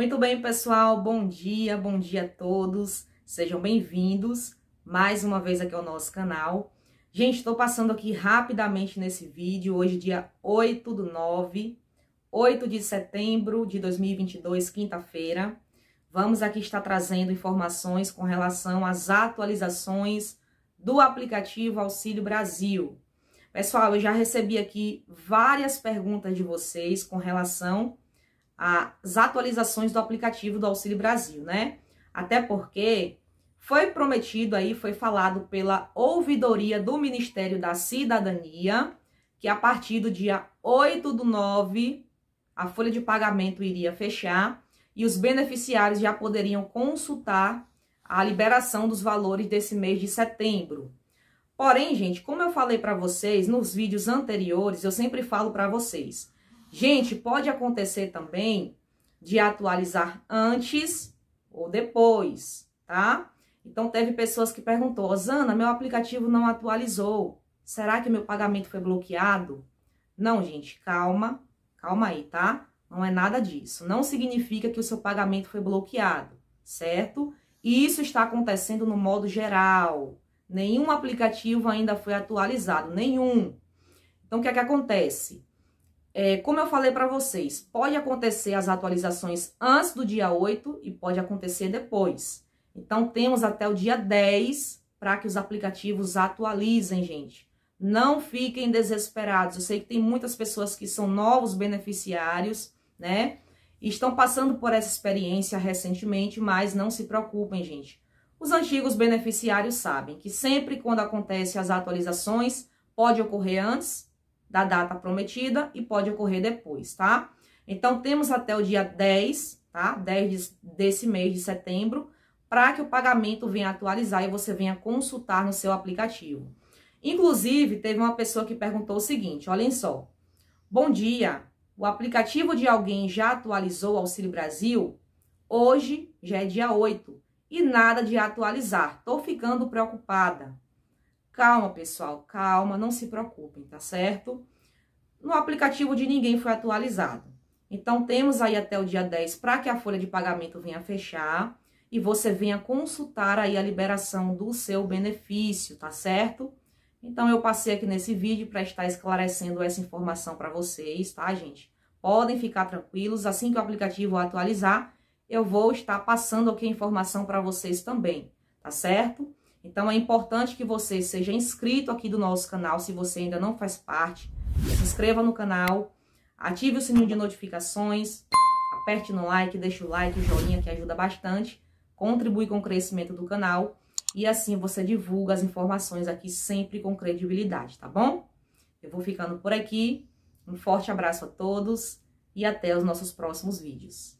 Muito bem, pessoal, bom dia, bom dia a todos, sejam bem-vindos mais uma vez aqui ao nosso canal. Gente, estou passando aqui rapidamente nesse vídeo, hoje dia 8 do 9, 8 de setembro de 2022, quinta-feira. Vamos aqui estar trazendo informações com relação às atualizações do aplicativo Auxílio Brasil. Pessoal, eu já recebi aqui várias perguntas de vocês com relação as atualizações do aplicativo do Auxílio Brasil, né? Até porque foi prometido aí, foi falado pela ouvidoria do Ministério da Cidadania, que a partir do dia 8 do 9, a folha de pagamento iria fechar e os beneficiários já poderiam consultar a liberação dos valores desse mês de setembro. Porém, gente, como eu falei para vocês nos vídeos anteriores, eu sempre falo para vocês, Gente, pode acontecer também de atualizar antes ou depois, tá? Então, teve pessoas que perguntou, Osana, meu aplicativo não atualizou. Será que meu pagamento foi bloqueado? Não, gente, calma, calma aí, tá? Não é nada disso. Não significa que o seu pagamento foi bloqueado, certo? E isso está acontecendo no modo geral. Nenhum aplicativo ainda foi atualizado, nenhum. Então, o que é que acontece? É, como eu falei para vocês, pode acontecer as atualizações antes do dia 8 e pode acontecer depois. Então, temos até o dia 10 para que os aplicativos atualizem, gente. Não fiquem desesperados. Eu sei que tem muitas pessoas que são novos beneficiários, né? E estão passando por essa experiência recentemente, mas não se preocupem, gente. Os antigos beneficiários sabem que sempre quando acontecem as atualizações, pode ocorrer antes da data prometida e pode ocorrer depois, tá? Então, temos até o dia 10, tá? 10 desse mês de setembro, para que o pagamento venha atualizar e você venha consultar no seu aplicativo. Inclusive, teve uma pessoa que perguntou o seguinte, olhem só. Bom dia, o aplicativo de alguém já atualizou o Auxílio Brasil? Hoje já é dia 8 e nada de atualizar, tô ficando preocupada. Calma, pessoal, calma, não se preocupem, tá certo? No aplicativo de ninguém foi atualizado. Então, temos aí até o dia 10 para que a folha de pagamento venha fechar e você venha consultar aí a liberação do seu benefício, tá certo? Então, eu passei aqui nesse vídeo para estar esclarecendo essa informação para vocês, tá, gente? Podem ficar tranquilos, assim que o aplicativo atualizar, eu vou estar passando aqui a informação para vocês também, tá certo? Então é importante que você seja inscrito aqui do nosso canal, se você ainda não faz parte. Se inscreva no canal, ative o sininho de notificações, aperte no like, deixe o like, o joinha que ajuda bastante, contribui com o crescimento do canal e assim você divulga as informações aqui sempre com credibilidade, tá bom? Eu vou ficando por aqui. Um forte abraço a todos e até os nossos próximos vídeos.